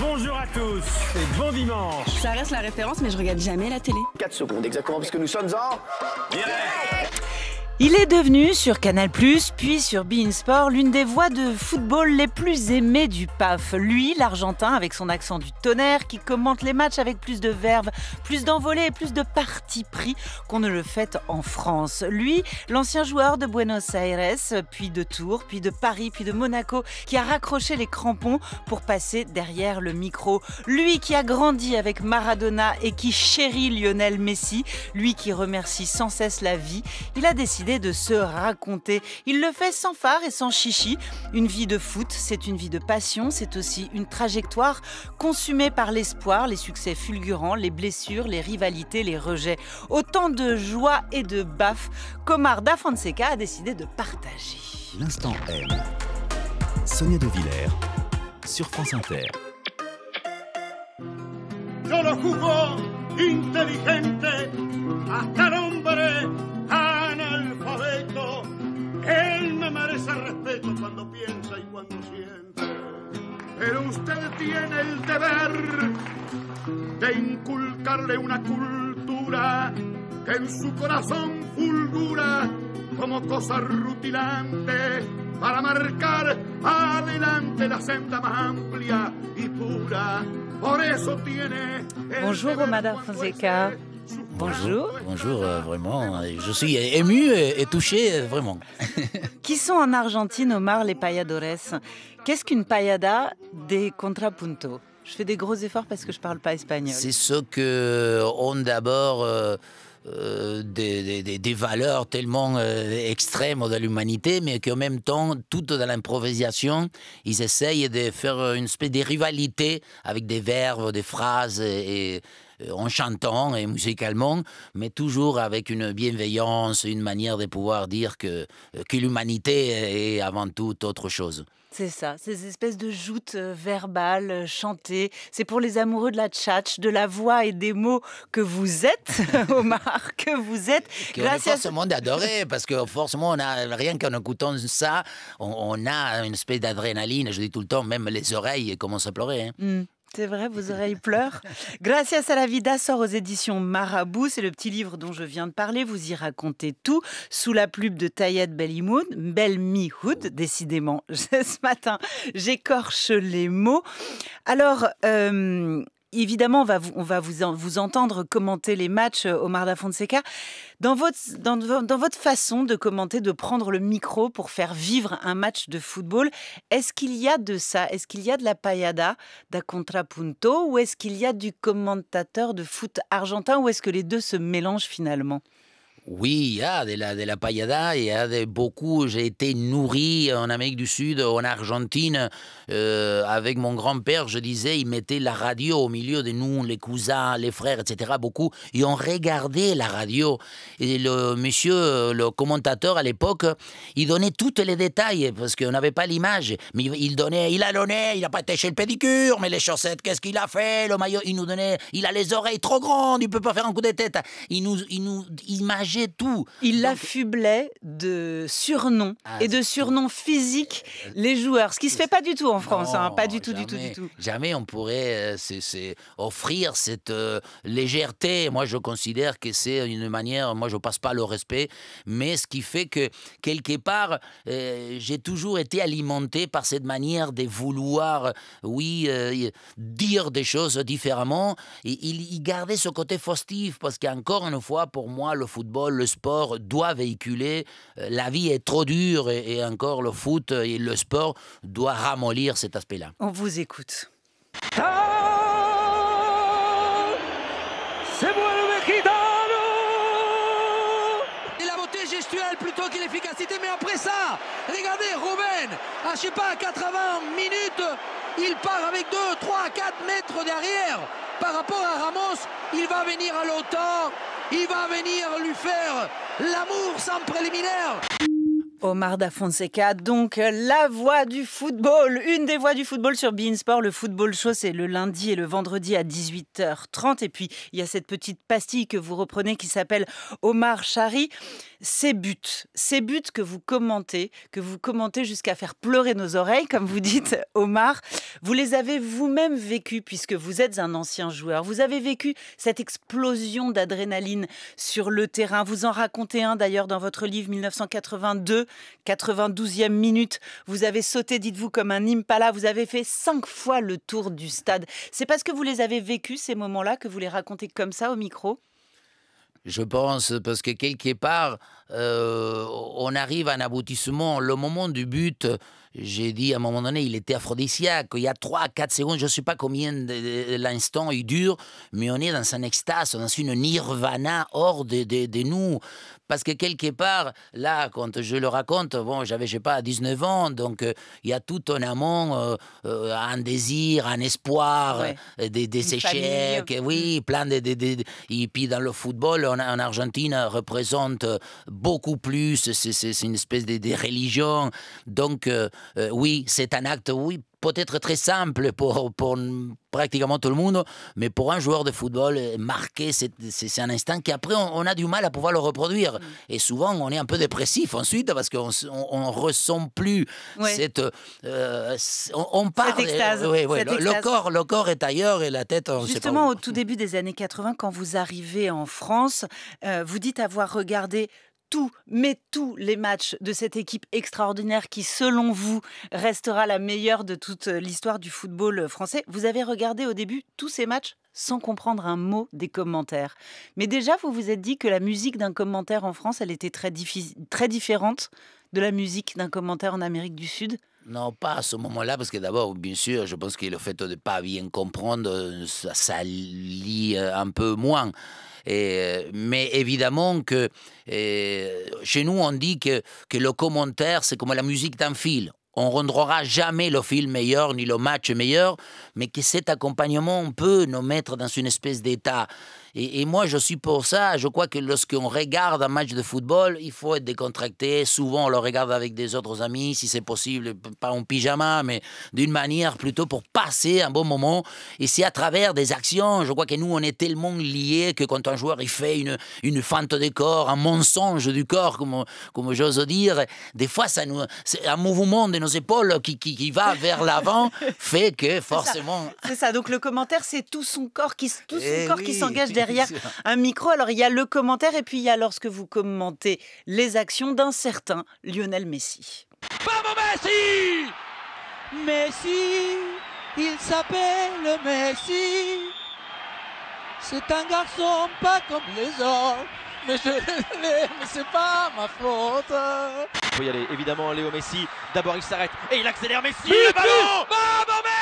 Bonjour à tous et bon dimanche. Ça reste la référence, mais je regarde jamais la télé. 4 secondes exactement, puisque nous sommes en direct. Il est devenu sur Canal+, puis sur Bein Sport, l'une des voix de football les plus aimées du PAF. Lui, l'Argentin, avec son accent du tonnerre, qui commente les matchs avec plus de verve, plus d'envolée et plus de parti pris qu'on ne le fait en France. Lui, l'ancien joueur de Buenos Aires, puis de Tours, puis de Paris, puis de Monaco, qui a raccroché les crampons pour passer derrière le micro. Lui qui a grandi avec Maradona et qui chérit Lionel Messi. Lui qui remercie sans cesse la vie. Il a décidé de se raconter. Il le fait sans phare et sans chichi. Une vie de foot, c'est une vie de passion, c'est aussi une trajectoire consumée par l'espoir, les succès fulgurants, les blessures, les rivalités, les rejets. Autant de joie et de baf qu'Omar Da Fonseca a décidé de partager. L'instant M. Sonia De Villers sur France Inter. Él me merece respeto cuando piensa y cuando siente. Pero usted tiene el deber de inculcarle una cultura que en su corazón fulgura como cosa rutilante para marcar adelante la senda más amplia y pura. Por eso tiene. Bonjour, Madame Fonseca. Bonjour. Bonjour, euh, vraiment. Je suis ému et, touché, euh, vraiment. Qui sont en Argentine, Omar, les payadores Qu'est-ce qu'une payada des contrapunto Je fais des gros efforts parce que je parle pas espagnol. C'est ce que euh, on d'abord. des, valeurs tellement extrêmes de l'humanité, mais en même temps, tout dans l'improvisation, ils essayent de faire une espèce de rivalité avec des verbes, des phrases et euh, en chantant et musicalement, mais toujours avec une bienveillance, une manière de pouvoir dire que, euh, que l'humanité est avant tout autre chose. C'est ça, ces espèces de joutes euh, verbales chantées. C'est pour les amoureux de la tchatch, de la voix et des mots que vous êtes, Omar, que vous êtes. Grâce on est forcément parce que forcément, on a, rien qu'en écoutant ça, on, a une espèce d'adrénaline, je dis tout le temps, même les oreilles commencent à pleurer. Hein. Mm. C'est vrai, vos oreilles pleurent. Gracias a la vida sort aux éditions Marabout. C'est le petit livre dont je viens de parler. Vous y racontez tout sous la plume de Tayed Belimoud, Belmihoud. Décidément, ce matin, j'écorche les mots. Alors, euh, évidemment, on va, vous, entendre commenter les matchs, euh, Omar Da Fonseca. Dans votre, dans, votre façon de commenter, de prendre le micro pour faire vivre un match de football, est-ce qu'il y a de ça Est-ce qu'il y a de la payada, da contrapunto, ou est-ce qu'il y a du commentateur de foot argentin, ou est-ce que les deux se mélangent finalement oui, il y a de la, de la paillada, il y a de, beaucoup. J'ai été nourri en Amérique du Sud, en Argentine. Euh, avec mon grand-père, je disais, il mettait la radio au milieu de nous, les cousins, les frères, etc. Beaucoup. ils ont regardé la radio. Et le monsieur, le commentateur à l'époque, il donnait tous les détails parce qu'on n'avait pas l'image. Mais il donnait, il a le il n'a pas été le pédicure, mais les chaussettes, qu'est-ce qu'il a fait Le maillot, il nous donnait, il a les oreilles trop grandes, il ne peut pas faire un coup de tête. Il nous, il nous imaginait tout. Il affublait de surnoms ah, et de surnoms physiques euh, euh, les joueurs, ce qui se fait pas du tout en France, hein, pas du tout, du tout, du tout. Jamais on pourrait euh, c'est offrir cette légèreté. Moi, je considère que c'est une manière. Moi, je ne passe pas le respect, mais ce qui fait que quelque part, j'ai toujours été alimenté par cette manière de vouloir, oui, dire des choses différemment. Et, il, il gardait ce côté faustif parce qu'encore une fois, pour moi, le football le sport doit véhiculer. Euh, la vie est trop dure et, encore le foot et le sport doit ramollir cet aspect-là. On vous écoute. C'est le Et la beauté gestuelle plutôt que l'efficacité, mais après ça, regardez Ruben, à je sais pas, 80 minutes, il part avec 2, 3, 4 mètres derrière. Par rapport à Ramos, il va venir à l'OTAN il va venir lui faire l'amour sans préliminaire. Omar da Fonseca, donc euh, la voix du football, une des voix du football sur Sport. Le football show, c'est le lundi et le vendredi à 18h30. Et puis, il y a cette petite pastille que vous reprenez qui s'appelle Omar Chari. Ces buts, ces buts que vous commentez, que vous commentez jusqu'à faire pleurer nos oreilles, comme vous dites, Omar, vous les avez vous-même vécus puisque vous êtes un ancien joueur. Vous avez vécu cette explosion d'adrénaline sur le terrain. Vous en racontez un d'ailleurs dans votre livre 1982. 92e minute, vous avez sauté, dites-vous, comme un impala. Vous avez fait cinq fois le tour du stade. C'est parce que vous les avez vécus, ces moments-là, que vous les racontez comme ça au micro je pense, parce que quelque part, euh, on arrive à un aboutissement. Le moment du but, j'ai dit à un moment donné, il était aphrodisiaque. Il y a 3 4 secondes, je ne sais pas combien de, l'instant il dure, mais on est dans un extase, dans une nirvana hors de, nous. Parce que quelque part, là, quand je le raconte, bon, j'avais, je sais pas, 19 ans, donc euh, il y a tout un amont, euh, euh, un désir, un espoir, des, échecs, oui, mm. plein de, Et puis dans le football, en Argentine, représente beaucoup plus, c'est une espèce de, religion. Donc, euh, oui, c'est un acte, oui, peut-être très simple pour, pour pratiquement tout le monde, mais pour un joueur de football, euh, marquer, c'est un instant qui après on, a du mal à pouvoir le reproduire. Mm. Et souvent, on est un peu dépressif ensuite parce qu'on ne ressent plus cette... on, parle. extase, le, corps, le corps est ailleurs et la tête... On Justement, au tout début des années 80, quand vous arrivez en France, euh, vous dites avoir regardé tous, mais tous les matchs de cette équipe extraordinaire qui, selon vous, restera la meilleure de toute l'histoire du football français. Vous avez regardé au début tous ces matchs sans comprendre un mot des commentaires. Mais déjà, vous vous êtes dit que la musique d'un commentaire en France, elle était très, très différente de la musique d'un commentaire en Amérique du Sud non, pas à ce moment-là, parce que d'abord, bien sûr, je pense que le fait de ne pas bien comprendre, ça, ça lie euh, un peu moins. Euh, mais évidemment que euh, chez nous, on dit que, que le commentaire, c'est comme la musique d'un fil on rendra jamais le film meilleur ni le match meilleur, mais que cet accompagnement peut nous mettre dans une espèce d'état. Et, moi, je suis pour ça. Je crois que lorsqu'on regarde un match de football, il faut être décontracté. Souvent, on le regarde avec des autres amis, si c'est possible, pas en pyjama, mais d'une manière plutôt pour passer un bon moment. Et c'est à travers des actions. Je crois que nous, on est tellement liés que quand un joueur il fait une, une fente de corps, un mensonge du corps, comme, comme j'ose dire, des fois, ça nous, un mouvement de nos épaules qui, qui, va vers l'avant fait que forcément. C'est ça. Donc le commentaire, c'est tout son corps qui, eh s'engage derrière un micro. Alors il y a le commentaire et puis il y a lorsque vous commentez les actions d'un certain Lionel Messi. mon Messi Messi, il s'appelle Messi. C'est un garçon pas comme les autres. Mais je l'aime, c'est pas ma faute. Il faut y aller, évidemment, Léo Messi. D'abord, il s'arrête et il accélère Messi. le ballon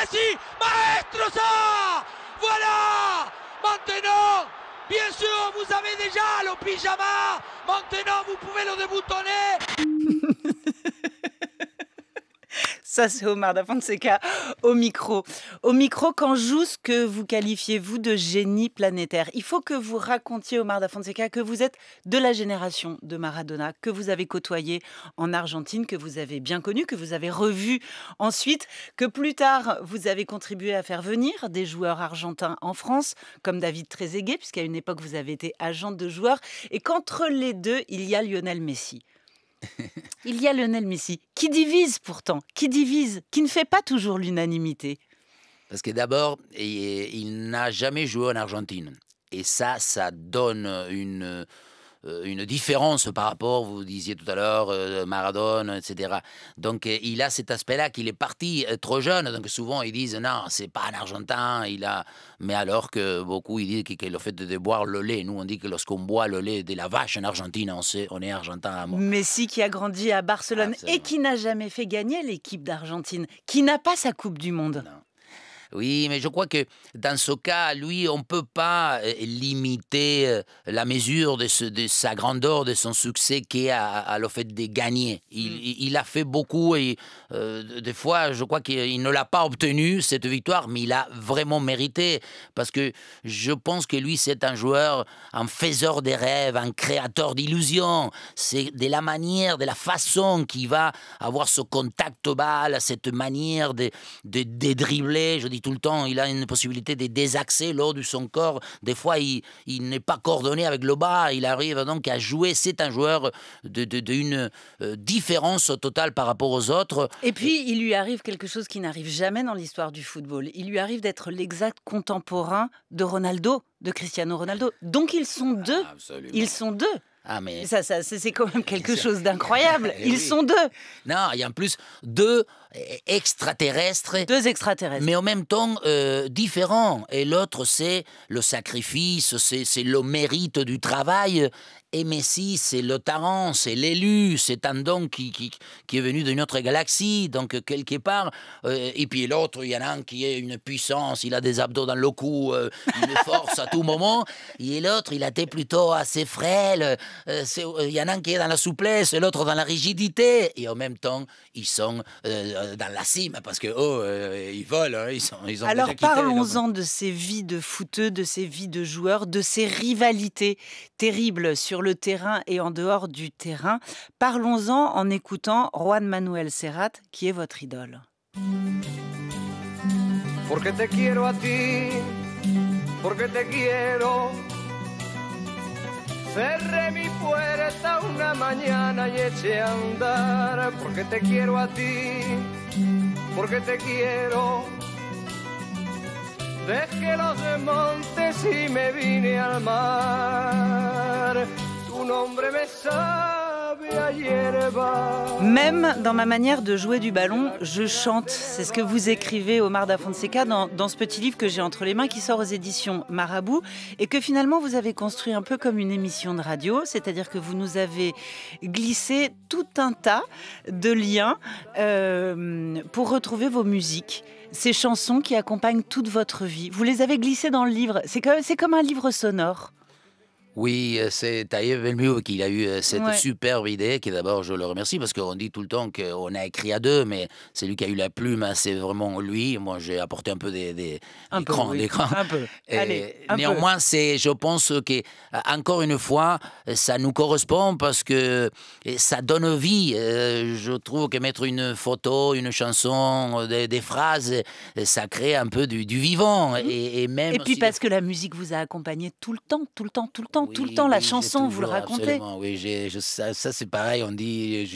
Messi Maestro ça Voilà Maintenant, bien sûr, vous avez déjà le pyjama. Maintenant, vous pouvez le déboutonner. Ça, c'est Omar da Fonseca au micro. Au micro, quand joue ce que vous qualifiez, vous, de génie planétaire, il faut que vous racontiez, Omar da Fonseca, que vous êtes de la génération de Maradona, que vous avez côtoyé en Argentine, que vous avez bien connu, que vous avez revu ensuite, que plus tard, vous avez contribué à faire venir des joueurs argentins en France, comme David Trezeguet, puisqu'à une époque, vous avez été agent de joueurs, et qu'entre les deux, il y a Lionel Messi. il y a Lionel Messi, qui divise pourtant, qui divise, qui ne fait pas toujours l'unanimité. Parce que d'abord, il n'a jamais joué en Argentine. Et ça, ça donne une euh, une différence par rapport, vous disiez tout à l'heure, euh, Maradone, etc. Donc euh, il a cet aspect-là qu'il est parti trop jeune. Donc souvent ils disent non, c'est pas un Argentin, il a. Mais alors que beaucoup ils disent que, le fait de boire le lait, nous on dit que lorsqu'on boit le lait de la vache en Argentine, on, sait, on est Argentin à mort. Messi qui a grandi à Barcelone et qui n'a jamais fait gagner l'équipe d'Argentine, qui n'a pas sa Coupe du Monde. Oui, mais je crois que dans ce cas, lui, on ne peut pas euh, limiter euh, la mesure de, sa grandeur, de son succès qui est à, le fait de gagner. Il, mm. a fait beaucoup et euh, des fois, je crois qu'il ne l'a pas obtenu, cette victoire, mais il a vraiment mérité. Parce que je pense que lui, c'est un joueur, un faiseur des rêves, un créateur d'illusions. C'est de la manière, de la façon qu'il va avoir ce contact au balle, cette manière de, de, Je dis tout le temps, il a une possibilité de désaxer lors de son corps. Des fois, il, n'est pas coordonné avec le bas. Il arrive donc à jouer. C'est un joueur d'une de, de, euh, différence totale par rapport aux autres. Et puis, il lui arrive quelque chose qui n'arrive jamais dans l'histoire du football. Il lui arrive d'être l'exact contemporain de Ronaldo, de Cristiano Ronaldo. Donc, ils sont deux. Ah, ils sont deux. Ah, mais... Ça, c'est quand même quelque chose d'incroyable. Eh Ils sont deux. Non, il y a en plus deux extraterrestres. Deux extraterrestres. Mais en même temps euh, différents. Et l'autre, c'est le sacrifice, c'est le mérite du travail et Messi, c'est le Tarant, c'est l'élu, c'est un don qui, qui, est venu d'une autre galaxie, donc quelque part. Euh, et puis l'autre, il y en a un qui est une puissance, il a des abdos dans le cou, il euh, force à tout moment. Et l'autre, il était plutôt assez frêle. Euh, c'est il y en a un qui est dans la souplesse, l'autre dans la rigidité. Et en même temps, ils sont dans la cime parce que, oh, ils volent. Hein, ils sont, ils ont Alors parlons-en de ces vies de footeux, de ces vies de joueurs, de ces rivalités terribles sur le terrain et en dehors du terrain. Parlons-en en écoutant Juan Manuel Serrat, qui est votre idole. Porque te quiero a ti, porque te quiero. Cerré mi puerta una mañana y eché a andar, porque te quiero a ti, porque te quiero. Dejé los montes y me vine al mar même dans ma manière de jouer du ballon, je chante. C'est ce que vous écrivez, Omar da Fonseca, dans, ce petit livre que j'ai entre les mains qui sort aux éditions Marabout et que finalement vous avez construit un peu comme une émission de radio, c'est-à-dire que vous nous avez glissé tout un tas de liens euh, pour retrouver vos musiques ces chansons qui accompagnent toute votre vie. Vous les avez glissées dans le livre. C'est comme, un livre sonore. Oui, euh, c'est Taïeb Velmiou qui a eu euh, cette superbe idée, qui d'abord, je le remercie, parce qu'on dit tout le temps qu'on a écrit à deux, mais c'est lui qui a eu la plume, hein, c'est vraiment lui. Moi, j'ai apporté un peu des, des, un Un peu. néanmoins, c'est, je pense que euh, encore une fois, ça nous correspond parce que ça donne vie. Je trouve que mettre une photo, une chanson, des, phrases, ça crée un peu du, vivant. Mmh et, puis parce que la musique vous a accompagné tout le temps, tout le temps, tout le temps tout le temps la chanson, vous le racontez. oui, je, ça, c'est pareil. On dit,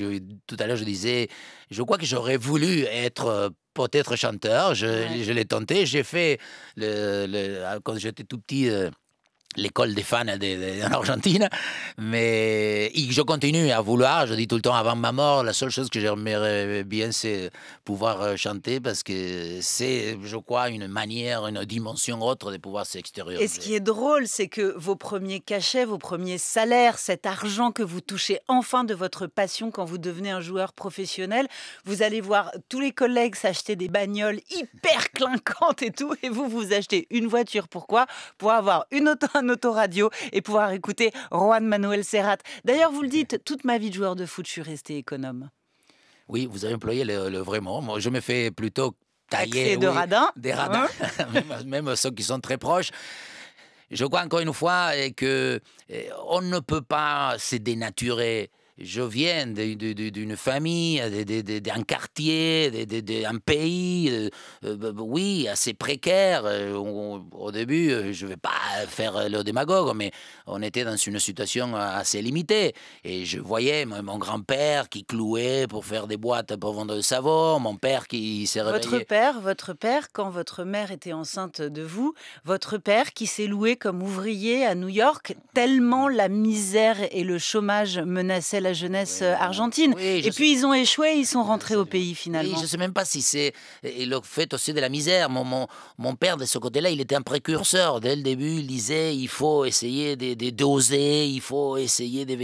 tout à l'heure, je disais, je crois que j'aurais voulu être euh, peut-être chanteur. Je, l'ai tenté. J'ai fait, le, quand j'étais tout petit. Euh, l'école des fans en Argentine. Mais je continue à vouloir. Je dis tout le temps avant ma mort, la seule chose que j'aimerais bien, c'est pouvoir euh, chanter parce que c'est, je crois, une manière, une dimension autre de pouvoir s'extérioriser. Et ce qui est drôle, c'est que vos premiers cachets, vos premiers salaires, cet argent que vous touchez enfin de votre passion quand vous devenez un joueur professionnel, vous allez voir tous les collègues s'acheter des bagnoles hyper clinquantes et tout. Et vous, vous achetez une voiture. Pourquoi Pour avoir une autonomie autoradio et pouvoir écouter Juan Manuel Serrat. D'ailleurs, vous le dites, toute ma vie de joueur de foot, je suis resté économe. Oui, vous avez employé le, vraiment. vrai mot. Moi, je me fais plutôt tailler de des radins, hein même, ceux qui sont très proches. Je crois encore une fois euh, que euh, on ne peut pas se dénaturer je viens d'une famille, d'un quartier, d'un pays, euh, euh, bah, bah, oui, assez précaire. Euh, au début, euh, je ne vais pas faire le démagogue, mais on était dans une situation assez limitée. Et je voyais mon grand-père qui clouait pour faire des boîtes pour vendre le savon, mon père qui s'est réveillé. Votre père, votre père, quand votre mère était enceinte de vous, votre père qui s'est loué comme ouvrier à New York, tellement mmh. la misère et le chômage menaçaient la jeunesse argentine. et puis ils ont échoué, ils sont rentrés au pays finalement. je ne sais même pas si c'est le fait c'est de la misère. Mon, mon, père, de ce côté-là, il était un précurseur. Dès le début, il disait il faut essayer de, doser, il faut essayer de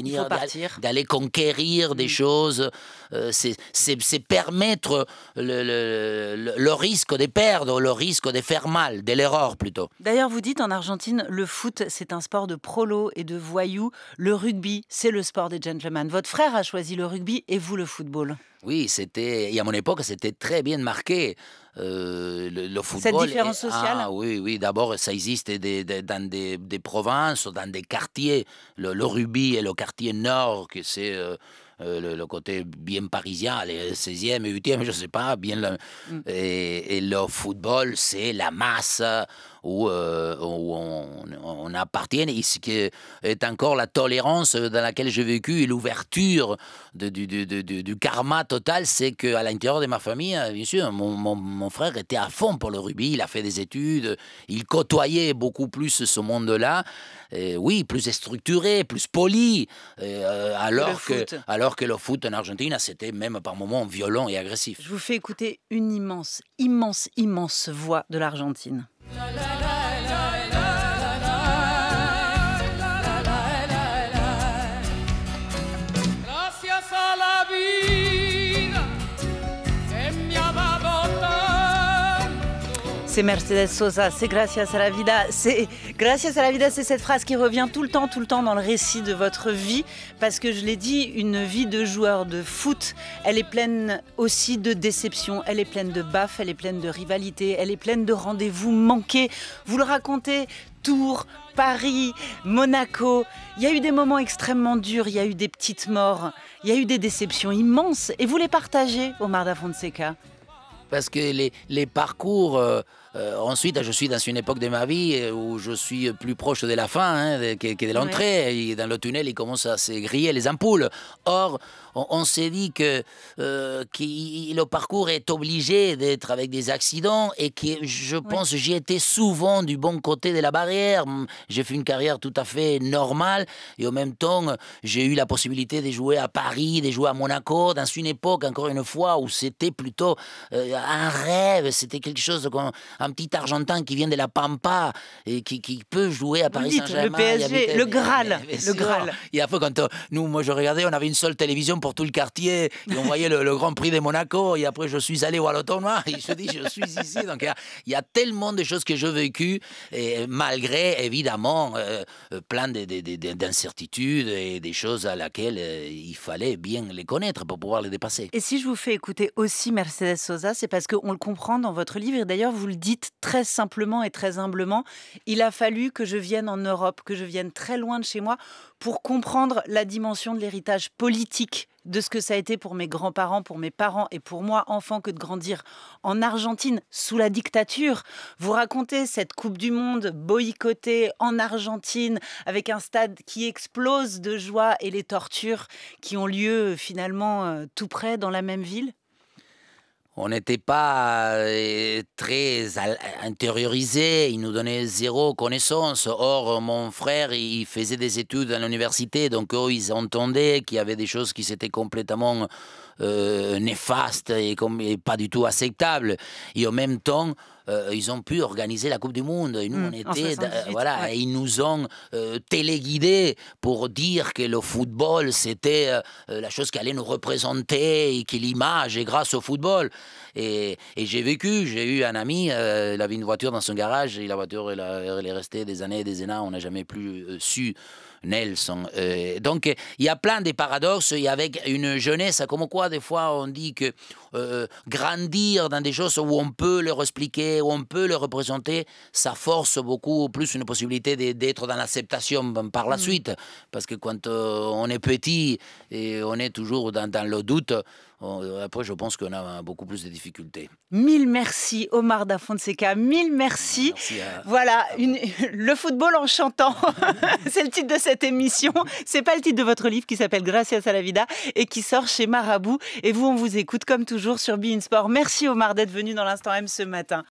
d'aller conquérir des mm. choses. Euh, c'est permettre le, le, le, risque de perdre, le risque de faire mal, de l'erreur plutôt. D'ailleurs, vous dites en Argentine, le foot, c'est un sport de prolo et de voyous. Le rugby, c'est le sport des gentlemen. Votre frère a choisi le rugby et vous le football. Oui, c'était. Et à mon époque, c'était très bien marqué. Euh, le, football. Cette différence sociale ah, Oui, oui. D'abord, ça existe dans des, provinces, dans des quartiers. Le, le, rugby le quartier nord, que c'est euh, euh, le, côté bien parisien, les 16e et 8e, je ne sais pas, bien mm. et, le football, c'est la masse où, euh, on, appartient et ce qui est encore la tolérance dans laquelle j'ai vécu et l'ouverture du, karma total, c'est qu'à l'intérieur de ma famille, hein, bien sûr, mon, frère était à fond pour le rugby, il a fait des études, il côtoyait beaucoup plus ce monde-là, oui, plus structuré, plus poli, euh, alors, que, alors que le foot en Argentine, c'était même par moments violent et agressif. Je vous fais écouter une immense, immense, immense voix de l'Argentine. C'est Mercedes Sosa, c'est Gracias a la vida. C'est Gracias a la vida, c'est cette phrase qui revient tout le temps, tout le temps dans le récit de votre vie. Parce que je l'ai dit, une vie de joueur de foot, elle est pleine aussi de déceptions, elle est pleine de baffes, elle est pleine de rivalités, elle est pleine de rendez-vous manqués. Vous le racontez Tours, Paris, Monaco. Il y a eu des moments extrêmement durs, il y a eu des petites morts, il y a eu des déceptions immenses. Et vous les partagez, Omar da Fonseca Parce que les, parcours. Euh, euh, ensuite, je suis dans une époque de ma vie euh, où je suis plus proche de la fin hein, que, de l'entrée. Dans le tunnel, il commence à se griller les ampoules. Or, on, s'est dit que, euh, le parcours est obligé d'être avec des accidents et que je pense que j'ai été souvent du bon côté de la barrière. J'ai fait une carrière tout à fait normale et en même temps, j'ai eu la possibilité de jouer à Paris, de jouer à Monaco, dans une époque, encore une fois, où c'était plutôt un rêve, c'était quelque chose qu'on un petit Argentin qui vient de la Pampa et qui, peut jouer à Paris Saint-Germain. Le PSG, le Graal, le Graal. Il y a peu quand nous, moi, je regardais, on avait une seule télévision pour tout le quartier et on voyait le, Grand Prix de Monaco. Et après, je suis allé voir le tournoi Il se dit je suis ici. Donc il y, a, tellement de choses que j'ai vécues et malgré évidemment euh, euh, plein d'incertitudes et des choses à laquelle euh, il fallait bien les connaître pour pouvoir les dépasser. Et si je vous fais écouter aussi Mercedes Sosa, c'est parce qu'on le comprend dans votre livre et d'ailleurs vous le dites très simplement et très humblement, il a fallu que je vienne en Europe, que je vienne très loin de chez moi pour comprendre la dimension de l'héritage politique de ce que ça a été pour mes grands-parents, pour mes parents et pour moi, enfant, que de grandir en Argentine sous la dictature. Vous racontez cette Coupe du Monde boycottée en Argentine avec un stade qui explose de joie et les tortures qui ont lieu euh, finalement euh, tout près dans la même ville on n'était pas euh, très euh, intériorisé, il nous donnait zéro connaissance. Or, mon frère, il faisait des études à l'université, donc eux, ils entendaient qu'il y avait des choses qui s'étaient complètement euh, néfastes et, et, pas du tout acceptables. Et en même temps, euh, ils ont pu organiser la Coupe du Monde. nous, mm, on était, euh, voilà, ils nous ont euh, téléguidé pour dire que le football, c'était la chose qui allait nous représenter et que l'image est grâce au football. Et, j'ai vécu, j'ai eu un ami, il avait une voiture dans son garage et la voiture, elle, elle est restée des années et des années, on n'a jamais plus su. Nelson. Euh, donc, il y a plein de paradoxes et avec une jeunesse, comme quoi des fois on dit que euh, grandir dans des choses où on peut leur expliquer, où on peut leur représenter, ça force beaucoup plus une possibilité d'être dans l'acceptation par la mm. suite. Parce que quand euh, on est petit et on est toujours dans le doute, euh, après, je pense qu'on a beaucoup plus de difficultés. Mille merci, Omar da Fonseca. Mille merci. voilà, le football en chantant. c'est le titre de cette émission. C'est pas le titre de votre livre qui s'appelle Gracias a la vida et qui sort chez Marabout. Et vous, on vous écoute comme toujours sur Bein Sport. Merci, Omar, d'être venu dans l'instant M ce matin.